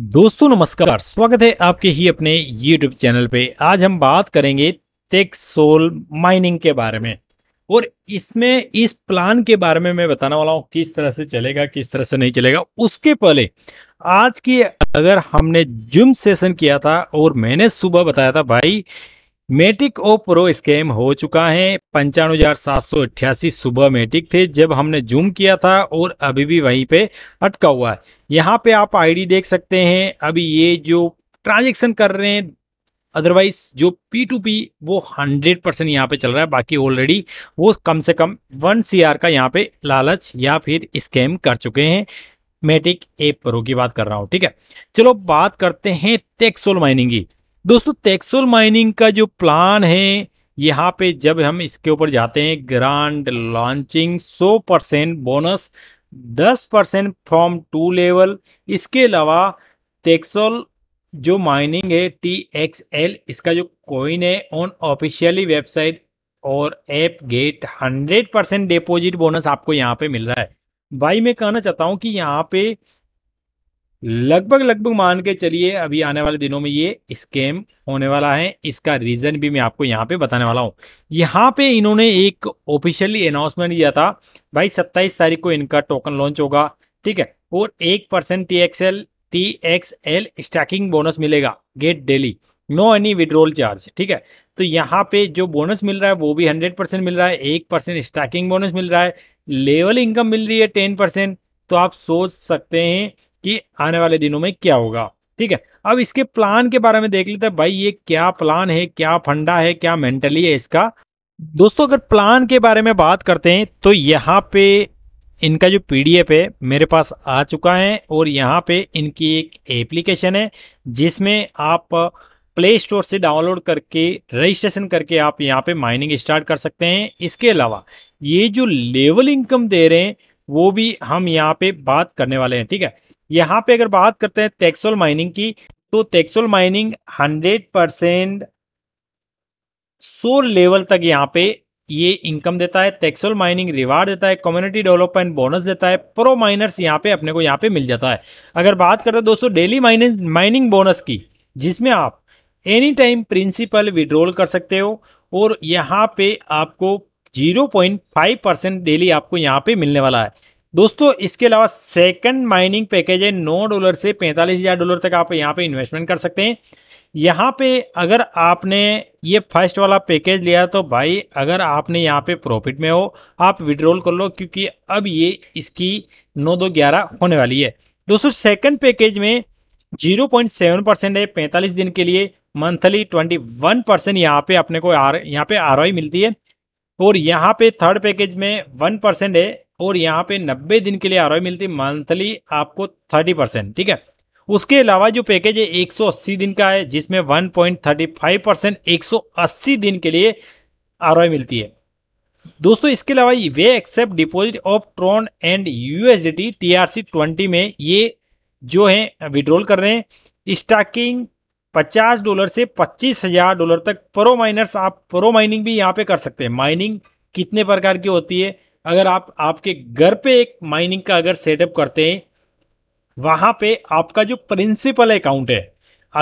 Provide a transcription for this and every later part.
दोस्तों नमस्कार स्वागत है आपके ही अपने YouTube चैनल पे आज हम बात करेंगे टेक सोल माइनिंग के बारे में और इसमें इस प्लान के बारे में मैं बताने वाला हूँ किस तरह से चलेगा किस तरह से नहीं चलेगा उसके पहले आज की अगर हमने जुम सेशन किया था और मैंने सुबह बताया था भाई मेटिक ओ प्रो स्कैम हो चुका है पंचानवे हजार सात सौ अट्ठासी सुबह मेटिक थे जब हमने जूम किया था और अभी भी वहीं पे अटका हुआ है यहाँ पे आप आईडी देख सकते हैं अभी ये जो ट्रांजेक्शन कर रहे हैं अदरवाइज जो पी टू पी वो हंड्रेड परसेंट यहाँ पे चल रहा है बाकी ऑलरेडी वो कम से कम वन सी आर का यहाँ पे लालच या फिर स्कैम कर चुके हैं मेटिक ए प्रो की बात कर रहा हूँ ठीक है चलो बात करते हैं टेक्सोल माइनिंग की दोस्तों टेक्सोल माइनिंग का जो प्लान है यहाँ पे जब हम इसके ऊपर जाते हैं grand launching 100 percent bonus 10 percent from two level इसके अलावा टेक्सोल जो माइनिंग है टी एक्स एल इसका जो कॉइन है ऑन ऑफिशियली वेबसाइट और app get 100 percent deposit bonus आपको यहाँ पे मिल रहा है भाई मैं कहना चाहता हूँ कि यहाँ पे लगभग लगभग मान के चलिए अभी आने वाले दिनों में ये स्कैम होने वाला है इसका रीज़न भी मैं आपको यहाँ पे बताने वाला हूँ यहाँ पे इन्होंने एक ऑफिशियली अनाउंसमेंट दिया था भाई 27 तारीख को इनका टोकन लॉन्च होगा ठीक है और एक percent T X L T X L staking bonus मिलेगा get daily no any withdrawal charge ठीक है तो यहाँ पे जो बोनस मिल रहा है वो भी हंड्रेड परसेंट मिल रहा है एक परसेंट स्टैकिंग बोनस मिल रहा है लेवल इनकम मिल रही है टेन परसेंट तो आप सोच सकते हैं कि आने वाले दिनों में क्या होगा ठीक है अब इसके प्लान के बारे में देख लेते हैं भाई ये क्या प्लान है क्या फंडा है क्या मेंटली है इसका दोस्तों अगर प्लान के बारे में बात करते हैं तो यहाँ पे इनका जो पीडीएफ है मेरे पास आ चुका है और यहाँ पे इनकी एक एप्लीकेशन है जिसमें आप प्ले स्टोर से डाउनलोड करके रजिस्ट्रेशन करके आप यहाँ पे माइनिंग स्टार्ट कर सकते हैं इसके अलावा ये जो लेवल इनकम दे रहे हैं वो भी हम यहाँ पे बात करने वाले हैं ठीक है यहाँ पे अगर बात करते हैं टेक्सोल माइनिंग की तो टेक्सोल माइनिंग हंड्रेड परसेंट सोर लेवल तक यहाँ पे ये इनकम देता है टेक्सोल माइनिंग रिवार्ड देता है कम्युनिटी डेवलपमेंट बोनस देता है प्रो माइनर्स यहाँ पे अपने को यहाँ पे मिल जाता है अगर बात करते हैं दोस्तों डेली माइनिंग माइनिंग बोनस की जिसमें आप एनी टाइम प्रिंसिपल विड्रोल कर सकते हो और यहाँ पे आपको 0.5 परसेंट डेली आपको यहाँ पे मिलने वाला है दोस्तों इसके अलावा सेकंड माइनिंग पैकेज है नौ डॉलर से पैंतालीस हजार डॉलर तक आप यहाँ पे इन्वेस्टमेंट कर सकते हैं यहाँ पे अगर आपने ये फर्स्ट वाला पैकेज लिया तो भाई अगर आपने यहाँ पे प्रॉफिट में हो आप विड्रॉल कर लो क्योंकि अब ये इसकी नौ दो ग्यारह होने वाली है दोस्तों सेकेंड पैकेज में जीरो पॉइंट सेवन परसेंट है पैंतालीस दिन के लिए मंथली ट्वेंटी वन परसेंट यहाँ पे अपने को आर यहाँ पे आर मिलती है और यहाँ पे थर्ड पैकेज में वन परसेंट है और यहाँ पे 90 दिन के लिए आर मिलती है मंथली आपको 30 परसेंट ठीक है उसके अलावा जो पैकेज है 180 दिन का है जिसमें 1.35 परसेंट एक दिन के लिए आर मिलती है दोस्तों इसके अलावा we accept deposit of Tron and USDT TRC 20 में ये जो है विड्रॉल कर रहे हैं स्टॉकिंग 50 डॉलर से 25,000 डॉलर तक प्रो माइनर्स आप प्रो माइनिंग भी यहाँ पे कर सकते हैं माइनिंग कितने प्रकार की होती है अगर आप आपके घर पे एक माइनिंग का अगर सेटअप करते हैं वहाँ पे आपका जो प्रिंसिपल अकाउंट है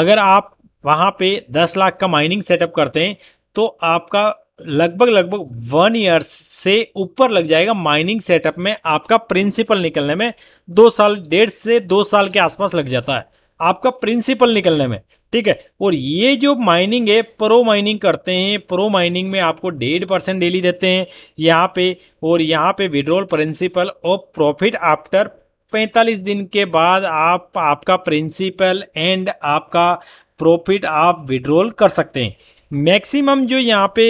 अगर आप वहाँ पे दस लाख का माइनिंग सेटअप करते हैं तो आपका लगभग लगभग वन ईयर से ऊपर लग जाएगा माइनिंग सेटअप में आपका प्रिंसिपल निकलने में दो साल डेढ़ से दो साल के आसपास लग जाता है आपका प्रिंसिपल निकलने में ठीक है और ये जो माइनिंग है प्रो माइनिंग करते हैं प्रो माइनिंग में आपको डेढ़ परसेंट डेली देते हैं यहाँ पे और यहाँ पे विड्रोल प्रिंसिपल और प्रॉफिट आफ्टर 45 दिन के बाद आप आपका प्रिंसिपल एंड आपका प्रॉफिट आप विड्रोल कर सकते हैं मैक्सिमम जो यहाँ पे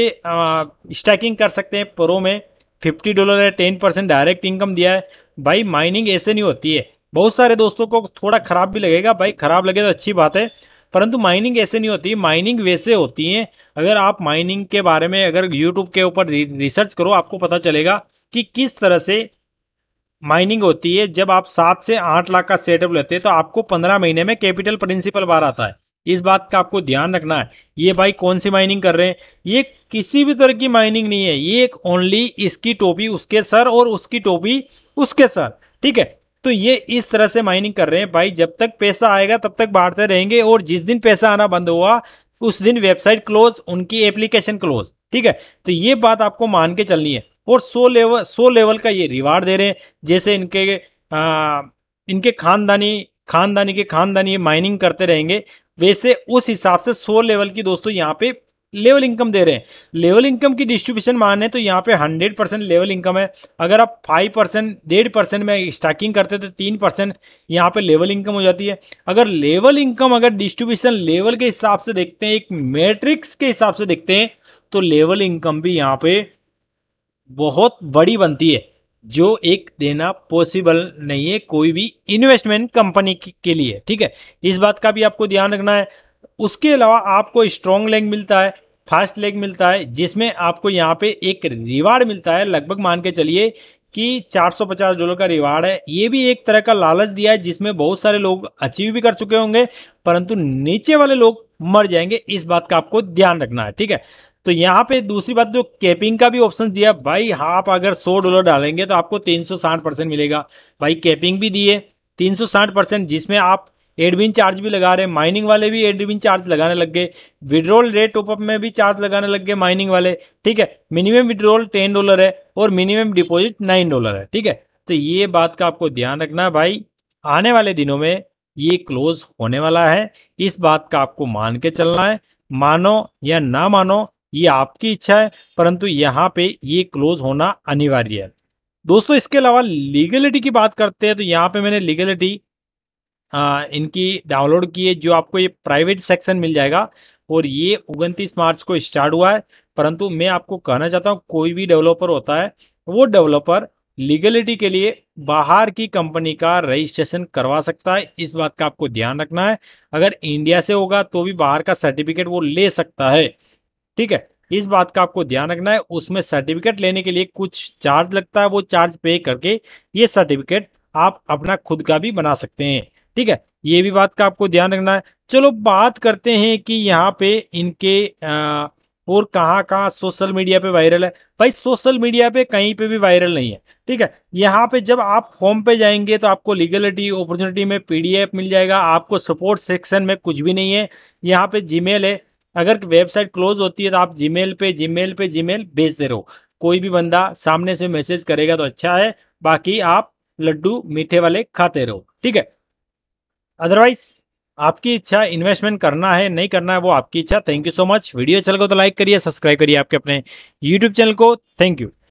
स्टैकिंग कर सकते हैं प्रो में फिफ्टी डॉलर है टेन परसेंट डायरेक्ट इनकम दिया है भाई माइनिंग ऐसे नहीं होती है बहुत सारे दोस्तों को थोड़ा ख़राब भी लगेगा भाई ख़राब लगे तो अच्छी बात है परंतु माइनिंग ऐसे नहीं होती माइनिंग वैसे होती है अगर आप माइनिंग के बारे में अगर यूट्यूब के ऊपर रिसर्च करो आपको पता चलेगा कि किस तरह से माइनिंग होती है जब आप सात से आठ लाख का सेटअप लेते हैं तो आपको पंद्रह महीने में कैपिटल प्रिंसिपल बार आता है इस बात का आपको ध्यान रखना है ये भाई कौन सी माइनिंग कर रहे हैं ये किसी भी तरह की माइनिंग नहीं है ये एक ओनली इसकी टोपी उसके सर और उसकी टोपी उसके सर ठीक है तो ये इस तरह से माइनिंग कर रहे हैं भाई जब तक पैसा आएगा तब तक बांटते रहेंगे और जिस दिन पैसा आना बंद हुआ उस दिन वेबसाइट क्लोज उनकी एप्लीकेशन क्लोज ठीक है तो ये बात आपको मान के चलनी है और सो लेवल सो लेवल का ये रिवार्ड दे रहे हैं जैसे इनके आ, इनके खानदानी खानदानी के खानदानी ये माइनिंग करते रहेंगे वैसे उस हिसाब से सो लेवल की दोस्तों यहाँ पे लेवल इनकम दे रहे हैं लेवल इनकम की डिस्ट्रीब्यूशन माने तो यहाँ पे हंड्रेड परसेंट लेवल इनकम है अगर आप फाइव परसेंट डेढ़ परसेंट में स्टॉकिंग करते तो तीन परसेंट यहाँ पे लेवल इनकम हो जाती है अगर लेवल इनकम अगर डिस्ट्रीब्यूशन लेवल के हिसाब से देखते हैं एक मैट्रिक्स के हिसाब से देखते हैं तो लेवल इनकम भी यहाँ पे बहुत बड़ी बनती है जो एक देना पॉसिबल नहीं है कोई भी इन्वेस्टमेंट कंपनी के लिए ठीक है इस बात का भी आपको ध्यान रखना है उसके अलावा आपको स्ट्रॉन्ग लेग मिलता है फास्ट लेग मिलता है जिसमें आपको यहाँ पे एक रिवार्ड मिलता है लगभग मान के चलिए कि 450 डॉलर का रिवार्ड है ये भी एक तरह का लालच दिया है जिसमें बहुत सारे लोग अचीव भी कर चुके होंगे परंतु नीचे वाले लोग मर जाएंगे इस बात का आपको ध्यान रखना है ठीक है तो यहाँ पे दूसरी बात जो कैपिंग का भी ऑप्शन दिया भाई आप अगर 100 डॉलर डालेंगे तो आपको 360 परसेंट मिलेगा भाई कैपिंग भी दिए है 360 परसेंट जिसमें आप एडमिन चार्ज भी लगा रहे माइनिंग वाले भी एडमिन चार्ज लगाने लग गए विड्रोल रेट टॉपअप में भी चार्ज लगाने लग गए माइनिंग वाले ठीक है मिनिमम विड्रोल टेन डॉलर है और मिनिमम डिपॉजिट नाइन डॉलर है ठीक है तो ये बात का आपको ध्यान रखना भाई आने वाले दिनों में ये क्लोज होने वाला है इस बात का आपको मान के चलना है मानो या ना मानो ये आपकी इच्छा है परंतु यहाँ पे ये क्लोज होना अनिवार्य है दोस्तों इसके अलावा लीगलिटी की बात करते हैं तो यहाँ पे मैंने लीगलिटी हाँ, इनकी डाउनलोड किए जो आपको ये प्राइवेट सेक्शन मिल जाएगा और ये उनतीस मार्च को स्टार्ट हुआ है परंतु मैं आपको कहना चाहता हूँ कोई भी डेवलपर होता है वो डेवलपर लीगलिटी के लिए बाहर की कंपनी का रजिस्ट्रेशन करवा सकता है इस बात का आपको ध्यान रखना है अगर इंडिया से होगा तो भी बाहर का सर्टिफिकेट वो ले सकता है ठीक है इस बात का आपको ध्यान रखना है उसमें सर्टिफिकेट लेने के लिए कुछ चार्ज लगता है वो चार्ज पे करके ये सर्टिफिकेट आप अपना खुद का भी बना सकते हैं ठीक है ये भी बात का आपको ध्यान रखना है चलो बात करते हैं कि यहाँ पे इनके आ, और कहाँ कहाँ सोशल मीडिया पे वायरल है भाई सोशल मीडिया पे कहीं पे भी वायरल नहीं है ठीक है यहाँ पे जब आप होम पे जाएंगे तो आपको लीगलिटी अपॉर्चुनिटी में पीडीएफ मिल जाएगा आपको सपोर्ट सेक्शन में कुछ भी नहीं है यहाँ पे जीमेल है अगर वेबसाइट क्लोज होती है तो आप जीमेल पे जीमेल पे जीमेल भेजते रहो कोई भी बंदा सामने से मैसेज करेगा तो अच्छा है बाकी आप लड्डू मीठे वाले खाते रहो ठीक है अदरवाइज आपकी इच्छा इन्वेस्टमेंट करना है नहीं करना है वो आपकी इच्छा thank you so much video चल गए तो लाइक करिए सब्सक्राइब करिए आपके अपने यूट्यूब चैनल को थैंक यू